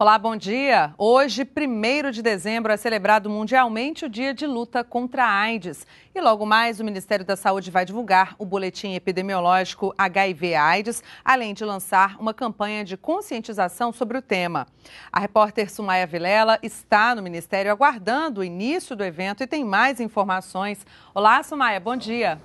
Olá, bom dia. Hoje, 1 de dezembro, é celebrado mundialmente o Dia de Luta contra a AIDS. E logo mais, o Ministério da Saúde vai divulgar o boletim epidemiológico HIV-AIDS, além de lançar uma campanha de conscientização sobre o tema. A repórter Sumaya Vilela está no Ministério aguardando o início do evento e tem mais informações. Olá, Sumaya, bom dia.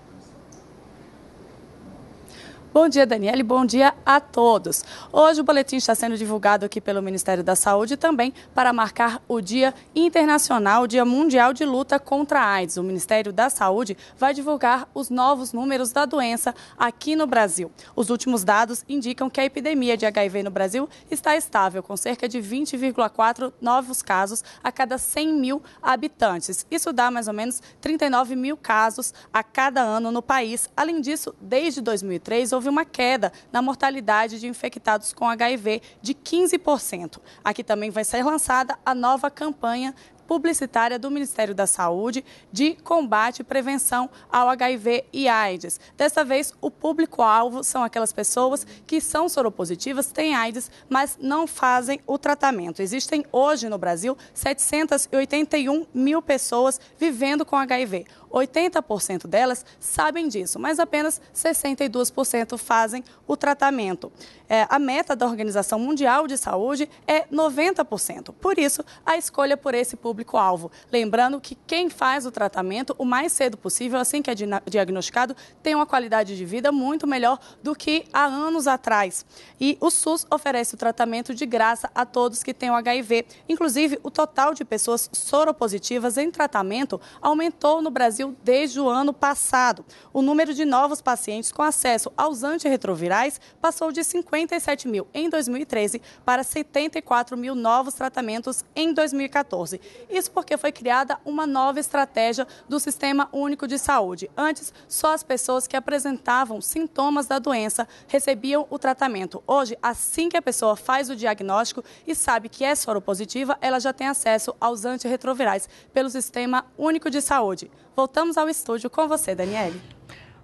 Bom dia, Daniele. Bom dia a todos. Hoje o boletim está sendo divulgado aqui pelo Ministério da Saúde também para marcar o Dia Internacional, o Dia Mundial de Luta contra a AIDS. O Ministério da Saúde vai divulgar os novos números da doença aqui no Brasil. Os últimos dados indicam que a epidemia de HIV no Brasil está estável, com cerca de 20,4 novos casos a cada 100 mil habitantes. Isso dá mais ou menos 39 mil casos a cada ano no país. Além disso, desde 2003, houve houve uma queda na mortalidade de infectados com HIV de 15%. Aqui também vai ser lançada a nova campanha publicitária do Ministério da Saúde de combate e prevenção ao HIV e AIDS. Desta vez, o público-alvo são aquelas pessoas que são soropositivas, têm AIDS, mas não fazem o tratamento. Existem hoje no Brasil 781 mil pessoas vivendo com HIV. 80% delas sabem disso, mas apenas 62% fazem o tratamento. É, a meta da Organização Mundial de Saúde é 90%. Por isso, a escolha por esse público público-alvo. Lembrando que quem faz o tratamento o mais cedo possível, assim que é diagnosticado, tem uma qualidade de vida muito melhor do que há anos atrás. E o SUS oferece o tratamento de graça a todos que têm HIV. Inclusive, o total de pessoas soropositivas em tratamento aumentou no Brasil desde o ano passado. O número de novos pacientes com acesso aos antirretrovirais passou de 57 mil em 2013 para 74 mil novos tratamentos em 2014. Isso porque foi criada uma nova estratégia do Sistema Único de Saúde. Antes, só as pessoas que apresentavam sintomas da doença recebiam o tratamento. Hoje, assim que a pessoa faz o diagnóstico e sabe que é soropositiva, ela já tem acesso aos antirretrovirais pelo Sistema Único de Saúde. Voltamos ao estúdio com você, Daniele.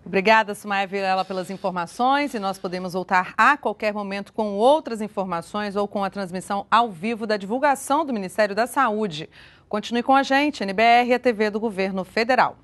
Obrigada, Sumaia Vilela, pelas informações e nós podemos voltar a qualquer momento com outras informações ou com a transmissão ao vivo da divulgação do Ministério da Saúde. Continue com a gente, NBR, a TV do Governo Federal.